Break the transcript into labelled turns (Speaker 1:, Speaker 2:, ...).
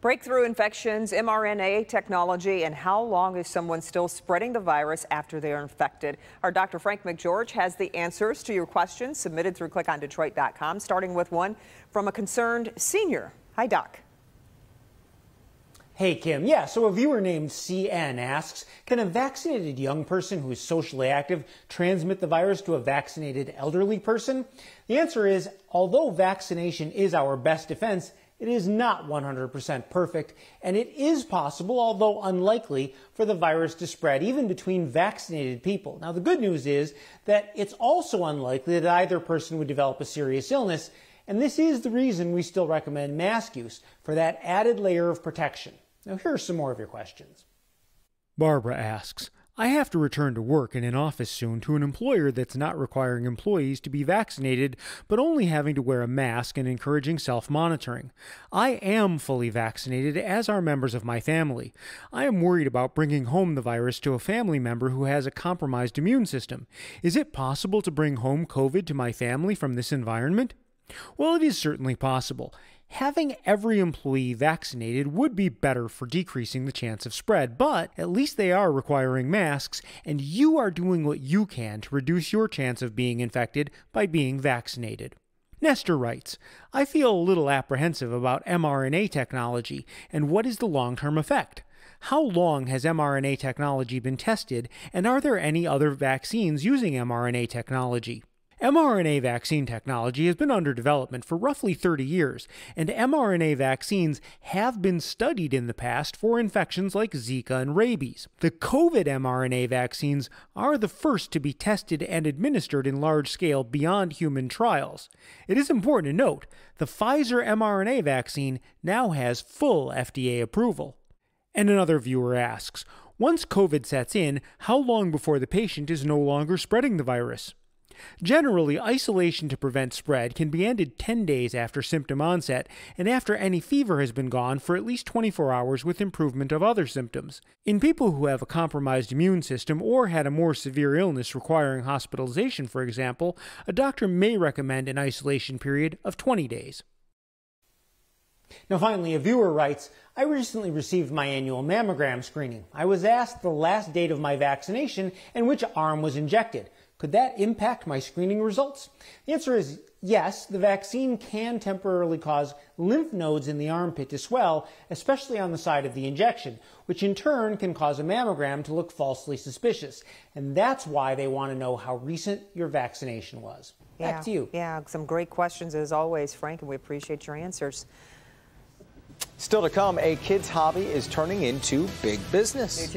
Speaker 1: Breakthrough infections, mRNA technology, and how long is someone still spreading the virus after they are infected? Our Dr. Frank McGeorge has the answers to your questions submitted through clickondetroit.com, starting with one from a concerned senior. Hi, Doc.
Speaker 2: Hey, Kim. Yeah, so a viewer named CN asks Can a vaccinated young person who is socially active transmit the virus to a vaccinated elderly person? The answer is although vaccination is our best defense, it is not 100% perfect, and it is possible, although unlikely, for the virus to spread even between vaccinated people. Now, the good news is that it's also unlikely that either person would develop a serious illness, and this is the reason we still recommend mask use for that added layer of protection. Now, here are some more of your questions. Barbara asks, I have to return to work in an office soon to an employer that's not requiring employees to be vaccinated, but only having to wear a mask and encouraging self monitoring. I am fully vaccinated, as are members of my family. I am worried about bringing home the virus to a family member who has a compromised immune system. Is it possible to bring home COVID to my family from this environment? Well, it is certainly possible. Having every employee vaccinated would be better for decreasing the chance of spread, but at least they are requiring masks, and you are doing what you can to reduce your chance of being infected by being vaccinated. Nestor writes, I feel a little apprehensive about mRNA technology and what is the long term effect. How long has mRNA technology been tested, and are there any other vaccines using mRNA technology? mRNA vaccine technology has been under development for roughly 30 years, and mRNA vaccines have been studied in the past for infections like Zika and rabies. The COVID mRNA vaccines are the first to be tested and administered in large scale beyond human trials. It is important to note the Pfizer mRNA vaccine now has full FDA approval. And another viewer asks, once COVID sets in, how long before the patient is no longer spreading the virus? Generally, isolation to prevent spread can be ended 10 days after symptom onset and after any fever has been gone for at least 24 hours with improvement of other symptoms. In people who have a compromised immune system or had a more severe illness requiring hospitalization, for example, a doctor may recommend an isolation period of 20 days. Now finally, a viewer writes, I recently received my annual mammogram screening. I was asked the last date of my vaccination and which arm was injected. Could that impact my screening results? The answer is yes, the vaccine can temporarily cause lymph nodes in the armpit to swell, especially on the side of the injection, which in turn can cause a mammogram to look falsely suspicious. And that's why they want to know how recent your vaccination was. Back yeah, to
Speaker 1: you. Yeah, some great questions as always, Frank, and we appreciate your answers.
Speaker 2: Still to come, a kid's hobby is turning into big
Speaker 1: business.